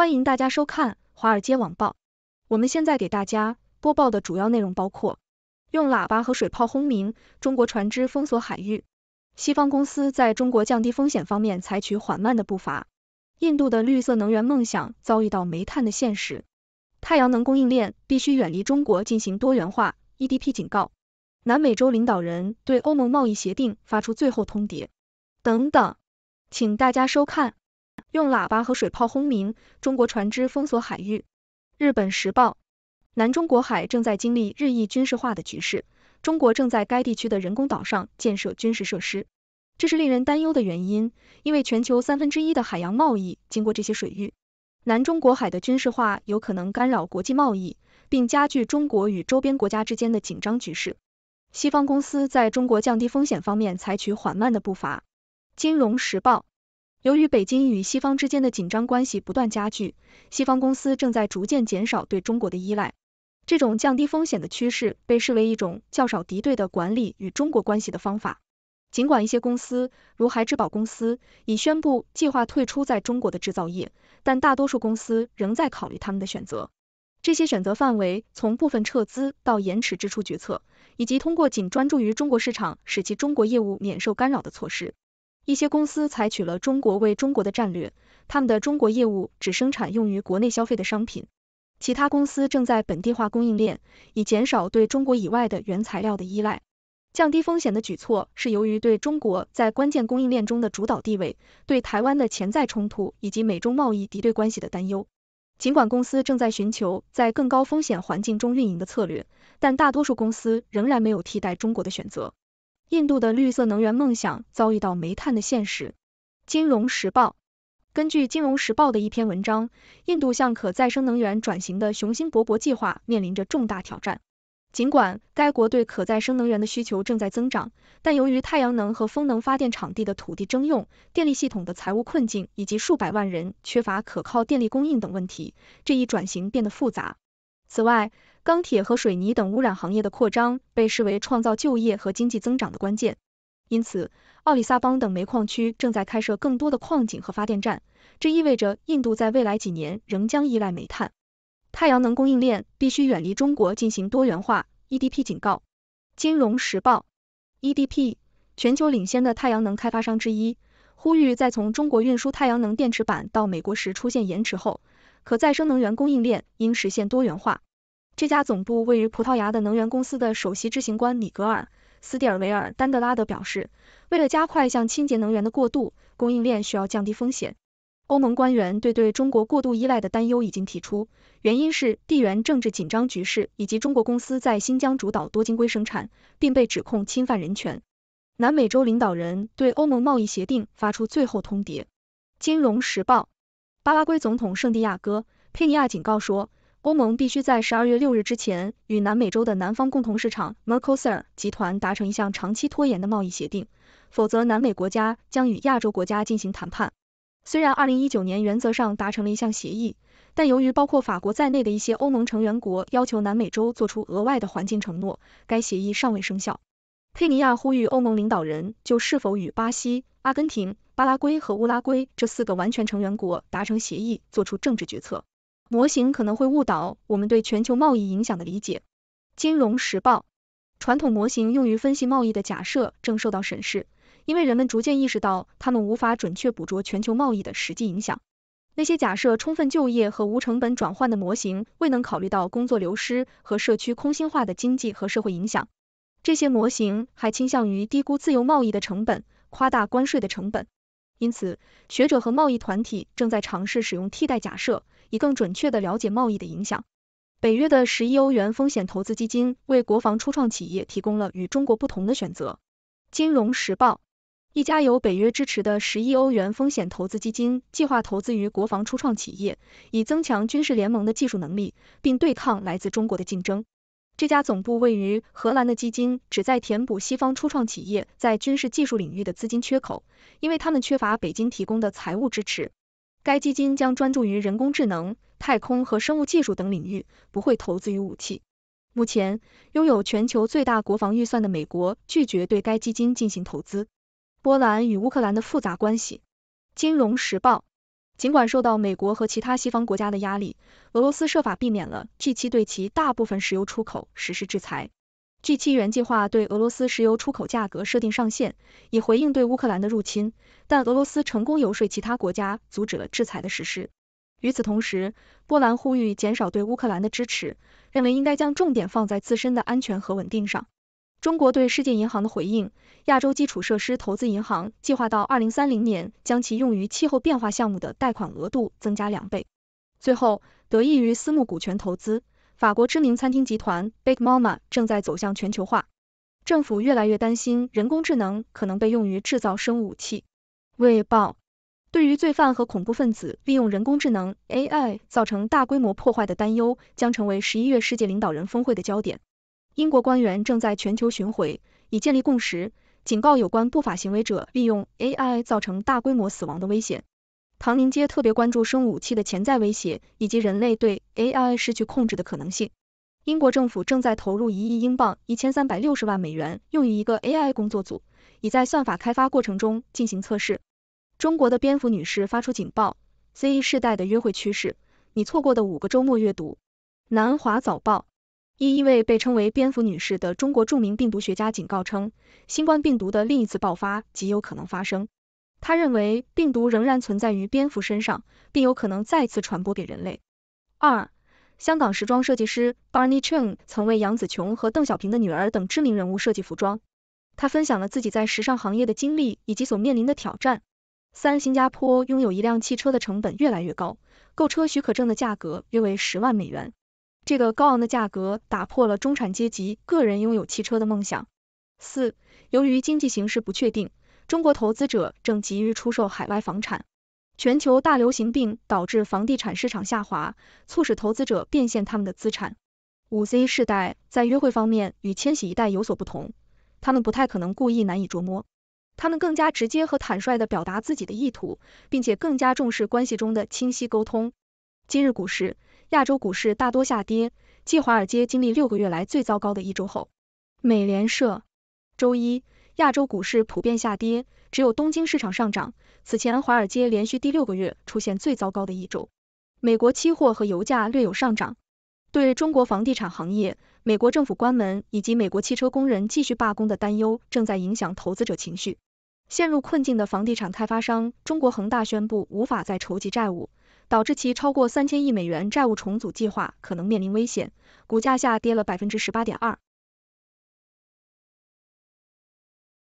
欢迎大家收看《华尔街网报》。我们现在给大家播报的主要内容包括：用喇叭和水炮轰鸣，中国船只封锁海域；西方公司在中国降低风险方面采取缓慢的步伐；印度的绿色能源梦想遭遇到煤炭的现实；太阳能供应链必须远离中国进行多元化；EDP 警告；南美洲领导人对欧盟贸易协定发出最后通牒等等。请大家收看。用喇叭和水炮轰鸣，中国船只封锁海域。日本时报，南中国海正在经历日益军事化的局势，中国正在该地区的人工岛上建设军事设施，这是令人担忧的原因，因为全球三分之一的海洋贸易经过这些水域。南中国海的军事化有可能干扰国际贸易，并加剧中国与周边国家之间的紧张局势。西方公司在中国降低风险方面采取缓慢的步伐。金融时报。由于北京与西方之间的紧张关系不断加剧，西方公司正在逐渐减少对中国的依赖。这种降低风险的趋势被视为一种较少敌对的管理与中国关系的方法。尽管一些公司，如海之宝公司，已宣布计划退出在中国的制造业，但大多数公司仍在考虑他们的选择。这些选择范围从部分撤资到延迟支出决策，以及通过仅专注于中国市场，使其中国业务免受干扰的措施。一些公司采取了“中国为中国的”战略，他们的中国业务只生产用于国内消费的商品。其他公司正在本地化供应链，以减少对中国以外的原材料的依赖，降低风险的举措是由于对中国在关键供应链中的主导地位、对台湾的潜在冲突以及美中贸易敌对关系的担忧。尽管公司正在寻求在更高风险环境中运营的策略，但大多数公司仍然没有替代中国的选择。印度的绿色能源梦想遭遇到煤炭的现实。金融时报根据金融时报的一篇文章，印度向可再生能源转型的雄心勃勃计划面临着重大挑战。尽管该国对可再生能源的需求正在增长，但由于太阳能和风能发电场地的土地征用、电力系统的财务困境以及数百万人缺乏可靠电力供应等问题，这一转型变得复杂。此外，钢铁和水泥等污染行业的扩张被视为创造就业和经济增长的关键。因此，奥里萨邦等煤矿区正在开设更多的矿井和发电站，这意味着印度在未来几年仍将依赖煤炭。太阳能供应链必须远离中国进行多元化。EDP 警告，《金融时报》EDP 全球领先的太阳能开发商之一，呼吁在从中国运输太阳能电池板到美国时出现延迟后。可再生能源供应链应实现多元化。这家总部位于葡萄牙的能源公司的首席执行官米格尔·斯蒂尔维尔·丹德拉德表示，为了加快向清洁能源的过渡，供应链需要降低风险。欧盟官员对对中国过度依赖的担忧已经提出，原因是地缘政治紧张局势以及中国公司在新疆主导多晶硅生产，并被指控侵犯人权。南美洲领导人对欧盟贸易协定发出最后通牒。《金融时报》。巴拉圭总统圣地亚哥·佩尼亚警告说，欧盟必须在十二月六日之前与南美洲的南方共同市场 （Mercosur） 集团达成一项长期拖延的贸易协定，否则南美国家将与亚洲国家进行谈判。虽然二零一九年原则上达成了一项协议，但由于包括法国在内的一些欧盟成员国要求南美洲做出额外的环境承诺，该协议尚未生效。佩尼亚呼吁欧盟领导人就是否与巴西、阿根廷、巴拉圭和乌拉圭这四个完全成员国达成协议做出政治决策。模型可能会误导我们对全球贸易影响的理解。《金融时报》：传统模型用于分析贸易的假设正受到审视，因为人们逐渐意识到他们无法准确捕捉全球贸易的实际影响。那些假设充分就业和无成本转换的模型未能考虑到工作流失和社区空心化的经济和社会影响。这些模型还倾向于低估自由贸易的成本，夸大关税的成本。因此，学者和贸易团体正在尝试使用替代假设，以更准确的了解贸易的影响。北约的十亿欧元风险投资基金为国防初创企业提供了与中国不同的选择。《金融时报》一家由北约支持的十亿欧元风险投资基金计划投资于国防初创企业，以增强军事联盟的技术能力，并对抗来自中国的竞争。这家总部位于荷兰的基金旨在填补西方初创企业在军事技术领域的资金缺口，因为他们缺乏北京提供的财务支持。该基金将专注于人工智能、太空和生物技术等领域，不会投资于武器。目前，拥有全球最大国防预算的美国拒绝对该基金进行投资。波兰与乌克兰的复杂关系，金融时报。尽管受到美国和其他西方国家的压力，俄罗斯设法避免了 G7 对其大部分石油出口实施制裁。G7 原计划对俄罗斯石油出口价格设定上限，以回应对乌克兰的入侵，但俄罗斯成功游说其他国家阻止了制裁的实施。与此同时，波兰呼吁减少对乌克兰的支持，认为应该将重点放在自身的安全和稳定上。中国对世界银行的回应：亚洲基础设施投资银行计划到二零三零年将其用于气候变化项目的贷款额度增加两倍。最后，得益于私募股权投资，法国知名餐厅集团 Big Mama 正在走向全球化。政府越来越担心人工智能可能被用于制造生物武器。卫报：对于罪犯和恐怖分子利用人工智能 AI 造成大规模破坏的担忧，将成为十一月世界领导人峰会的焦点。英国官员正在全球巡回，以建立共识，警告有关不法行为者利用 AI 造成大规模死亡的危险。唐宁街特别关注生物武器的潜在威胁以及人类对 AI 失去控制的可能性。英国政府正在投入一亿英镑一千三百六十万美元，用于一个 AI 工作组，已在算法开发过程中进行测试。中国的蝙蝠女士发出警报：Z 世代的约会趋势，你错过的五个周末阅读。南华早报。一一位被称为“蝙蝠女士”的中国著名病毒学家警告称，新冠病毒的另一次爆发极有可能发生。他认为病毒仍然存在于蝙蝠身上，并有可能再次传播给人类。二，香港时装设计师 Barney Chen 曾为杨紫琼和邓小平的女儿等知名人物设计服装。他分享了自己在时尚行业的经历以及所面临的挑战。三，新加坡拥有一辆汽车的成本越来越高，购车许可证的价格约为十万美元。这个高昂的价格打破了中产阶级个人拥有汽车的梦想。四，由于经济形势不确定，中国投资者正急于出售海外房产。全球大流行病导致房地产市场下滑，促使投资者变现他们的资产。五 C 世代在约会方面与千禧一代有所不同，他们不太可能故意难以捉摸，他们更加直接和坦率地表达自己的意图，并且更加重视关系中的清晰沟通。今日股市。亚洲股市大多下跌，继华尔街经历六个月来最糟糕的一周后，美联社周一，亚洲股市普遍下跌，只有东京市场上涨。此前，华尔街连续第六个月出现最糟糕的一周。美国期货和油价略有上涨。对中国房地产行业、美国政府关门以及美国汽车工人继续罢工的担忧正在影响投资者情绪。陷入困境的房地产开发商中国恒大宣布无法再筹集债务。导致其超过三千亿美元债务重组计划可能面临危险，股价下跌了百分之十八点二。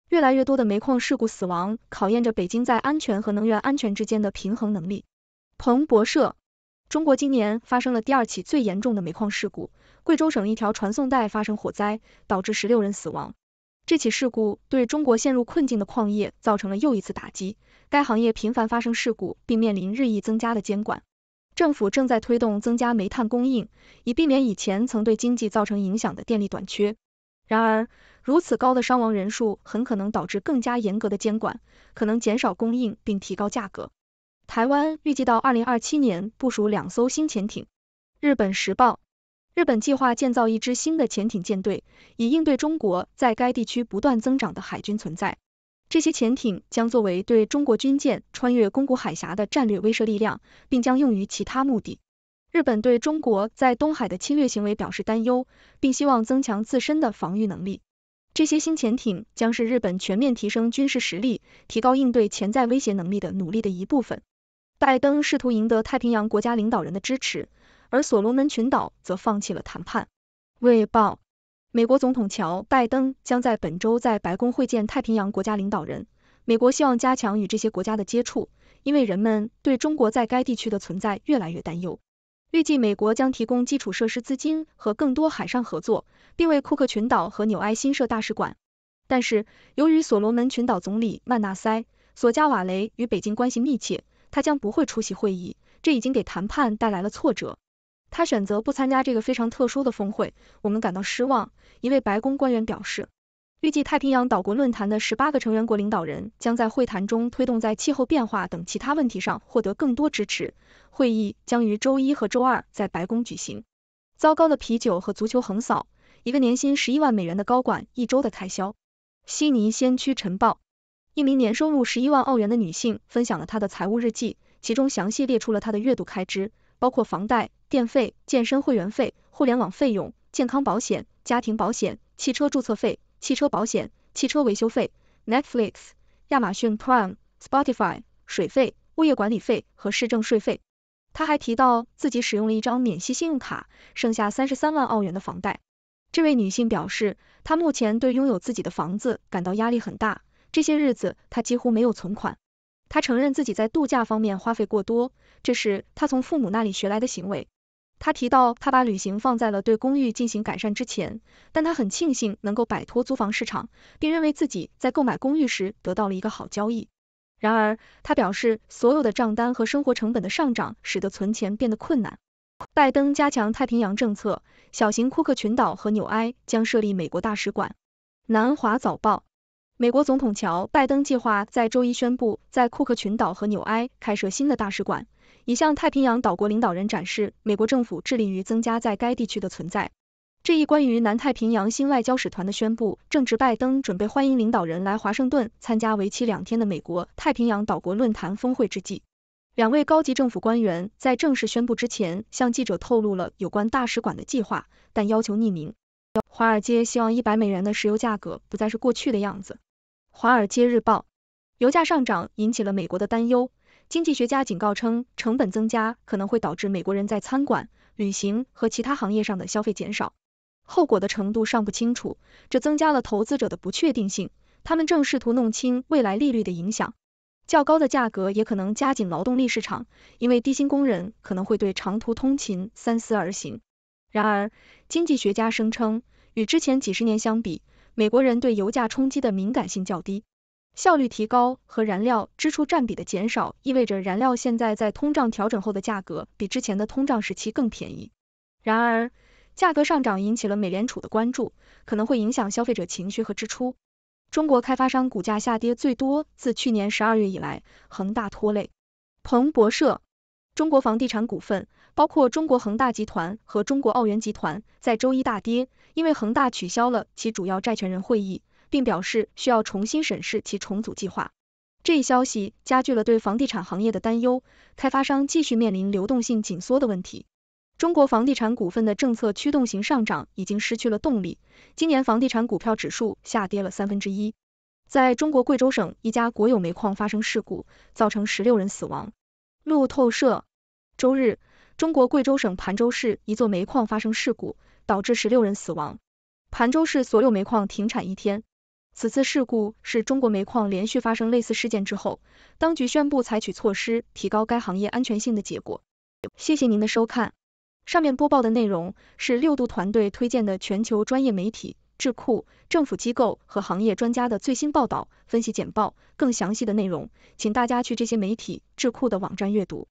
越来越多的煤矿事故死亡考验着北京在安全和能源安全之间的平衡能力。彭博社，中国今年发生了第二起最严重的煤矿事故，贵州省一条传送带发生火灾，导致十六人死亡。这起事故对中国陷入困境的矿业造成了又一次打击。该行业频繁发生事故，并面临日益增加的监管。政府正在推动增加煤炭供应，以避免以前曾对经济造成影响的电力短缺。然而，如此高的伤亡人数很可能导致更加严格的监管，可能减少供应并提高价格。台湾预计到二零二七年部署两艘新潜艇。日本时报。日本计划建造一支新的潜艇舰队，以应对中国在该地区不断增长的海军存在。这些潜艇将作为对中国军舰穿越宫古海峡的战略威慑力量，并将用于其他目的。日本对中国在东海的侵略行为表示担忧，并希望增强自身的防御能力。这些新潜艇将是日本全面提升军事实力、提高应对潜在威胁能力的努力的一部分。拜登试图赢得太平洋国家领导人的支持。而所罗门群岛则放弃了谈判。卫报：美国总统乔拜登将在本周在白宫会见太平洋国家领导人。美国希望加强与这些国家的接触，因为人们对中国在该地区的存在越来越担忧。预计美国将提供基础设施资金和更多海上合作，并为库克群岛和纽埃新设大使馆。但是，由于所罗门群岛总理曼纳塞·索加瓦雷与北京关系密切，他将不会出席会议，这已经给谈判带来了挫折。他选择不参加这个非常特殊的峰会，我们感到失望。一位白宫官员表示，预计太平洋岛国论坛的十八个成员国领导人将在会谈中推动在气候变化等其他问题上获得更多支持。会议将于周一和周二在白宫举行。糟糕的啤酒和足球横扫一个年薪十一万美元的高管一周的开销。悉尼先驱晨报一名年收入十一万澳元的女性分享了她的财务日记，其中详细列出了她的月度开支，包括房贷。电费、健身会员费、互联网费用、健康保险、家庭保险、汽车注册费、汽车保险、汽车维修费、Netflix、亚马逊 Prime、Spotify、水费、物业管理费和市政税费。他还提到自己使用了一张免息信用卡，剩下三十三万澳元的房贷。这位女性表示，她目前对拥有自己的房子感到压力很大，这些日子她几乎没有存款。她承认自己在度假方面花费过多，这是她从父母那里学来的行为。他提到，他把旅行放在了对公寓进行改善之前，但他很庆幸能够摆脱租房市场，并认为自己在购买公寓时得到了一个好交易。然而，他表示所有的账单和生活成本的上涨使得存钱变得困难。拜登加强太平洋政策，小型库克群岛和纽埃将设立美国大使馆。南华早报，美国总统乔拜登计划在周一宣布，在库克群岛和纽埃开设新的大使馆。已向太平洋岛国领导人展示美国政府致力于增加在该地区的存在。这一关于南太平洋新外交使团的宣布，正值拜登准备欢迎领导人来华盛顿参加为期两天的美国太平洋岛国论坛峰会之际。两位高级政府官员在正式宣布之前，向记者透露了有关大使馆的计划，但要求匿名。华尔街希望一百美元的石油价格不再是过去的样子。《华尔街日报》油价上涨引起了美国的担忧。经济学家警告称，成本增加可能会导致美国人在餐馆、旅行和其他行业上的消费减少，后果的程度尚不清楚。这增加了投资者的不确定性，他们正试图弄清未来利率的影响。较高的价格也可能加紧劳动力市场，因为低薪工人可能会对长途通勤三思而行。然而，经济学家声称，与之前几十年相比，美国人对油价冲击的敏感性较低。效率提高和燃料支出占比的减少，意味着燃料现在在通胀调整后的价格比之前的通胀时期更便宜。然而，价格上涨引起了美联储的关注，可能会影响消费者情绪和支出。中国开发商股价下跌最多自去年十二月以来，恒大拖累。彭博社，中国房地产股份包括中国恒大集团和中国奥园集团在周一大跌，因为恒大取消了其主要债权人会议。并表示需要重新审视其重组计划。这一消息加剧了对房地产行业的担忧，开发商继续面临流动性紧缩的问题。中国房地产股份的政策驱动型上涨已经失去了动力，今年房地产股票指数下跌了三分之一。在中国贵州省一家国有煤矿发生事故，造成十六人死亡。路透社周日，中国贵州省盘州市一座煤矿发生事故，导致十六人死亡，盘州市所有煤矿停产一天。此次事故是中国煤矿连续发生类似事件之后，当局宣布采取措施提高该行业安全性的结果。谢谢您的收看。上面播报的内容是六度团队推荐的全球专业媒体、智库、政府机构和行业专家的最新报道、分析简报。更详细的内容，请大家去这些媒体、智库的网站阅读。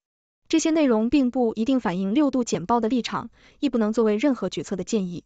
这些内容并不一定反映六度简报的立场，亦不能作为任何决策的建议。